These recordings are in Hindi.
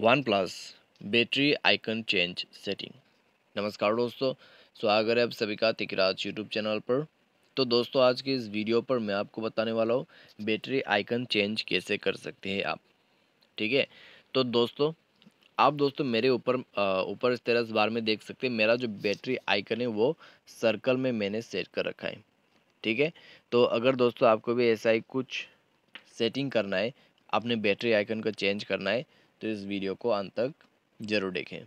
one OnePlus battery icon change setting नमस्कार दोस्तों स्वागत है आप सभी का तिकराज यूट्यूब चैनल पर तो दोस्तों आज की इस वीडियो पर मैं आपको बताने वाला हूँ बैटरी आइकन चेंज कैसे कर सकते हैं आप ठीक है तो दोस्तों आप दोस्तों मेरे ऊपर ऊपर इस तरह इस बार में देख सकते हैं मेरा जो बैटरी आइकन है वो सर्कल में मैंने सेट कर रखा है ठीक है तो अगर दोस्तों आपको भी ऐसा ही कुछ सेटिंग करना है अपने बैटरी आइकन को चेंज करना है तो इस वीडियो को अंत तक ज़रूर देखें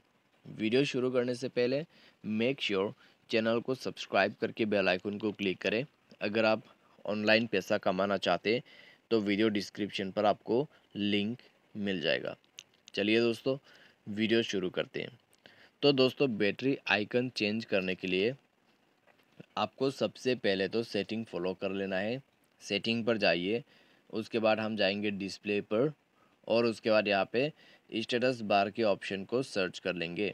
वीडियो शुरू करने से पहले मेक श्योर sure चैनल को सब्सक्राइब करके बेल आइकन को क्लिक करें अगर आप ऑनलाइन पैसा कमाना चाहते तो वीडियो डिस्क्रिप्शन पर आपको लिंक मिल जाएगा चलिए दोस्तों वीडियो शुरू करते हैं तो दोस्तों बैटरी आइकन चेंज करने के लिए आपको सबसे पहले तो सेटिंग फॉलो कर लेना है सेटिंग पर जाइए उसके बाद हम जाएंगे डिस्प्ले पर और उसके बाद यहाँ पे स्टेटस बार के ऑप्शन को सर्च कर लेंगे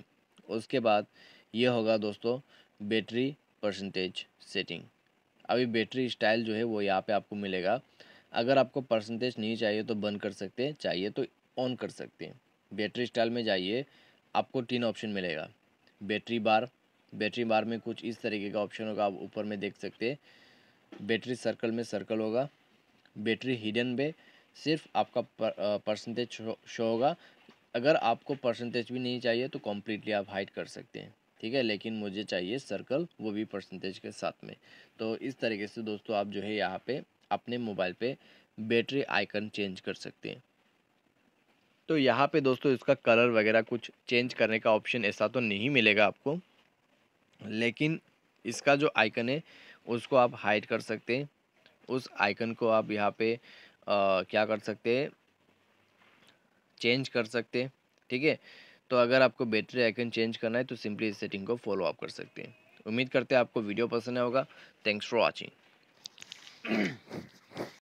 उसके बाद ये होगा दोस्तों बैटरी परसेंटेज सेटिंग अभी बैटरी स्टाइल जो है वो यहाँ पे आपको मिलेगा अगर आपको परसेंटेज नहीं चाहिए तो बंद कर सकते हैं चाहिए तो ऑन कर सकते हैं बैटरी स्टाइल में जाइए आपको तीन ऑप्शन मिलेगा बैटरी बार बैटरी बार में कुछ इस तरीके का ऑप्शन होगा आप ऊपर में देख सकते हैं बैटरी सर्कल में सर्कल होगा बैटरी हिडन में सिर्फ आपका परसेंटेज शो, शो होगा अगर आपको परसेंटेज भी नहीं चाहिए तो कम्प्लीटली आप हाइड कर सकते हैं ठीक है लेकिन मुझे चाहिए सर्कल वो भी परसेंटेज के साथ में तो इस तरीके से दोस्तों आप जो है यहाँ पे अपने मोबाइल पे बैटरी आइकन चेंज कर सकते हैं तो यहाँ पे दोस्तों इसका कलर वगैरह कुछ चेंज करने का ऑप्शन ऐसा तो नहीं मिलेगा आपको लेकिन इसका जो आइकन है उसको आप हाइड कर सकते हैं उस आइकन को आप यहाँ पे क्या कर सकते हैं चेंज कर सकते हैं ठीक है तो अगर आपको बैटरी आइकन चेंज करना है तो सिंपली इस सेटिंग को फॉलो अप कर सकते हैं उम्मीद करते हैं आपको वीडियो पसंद आएगा थैंक्स फॉर वॉचिंग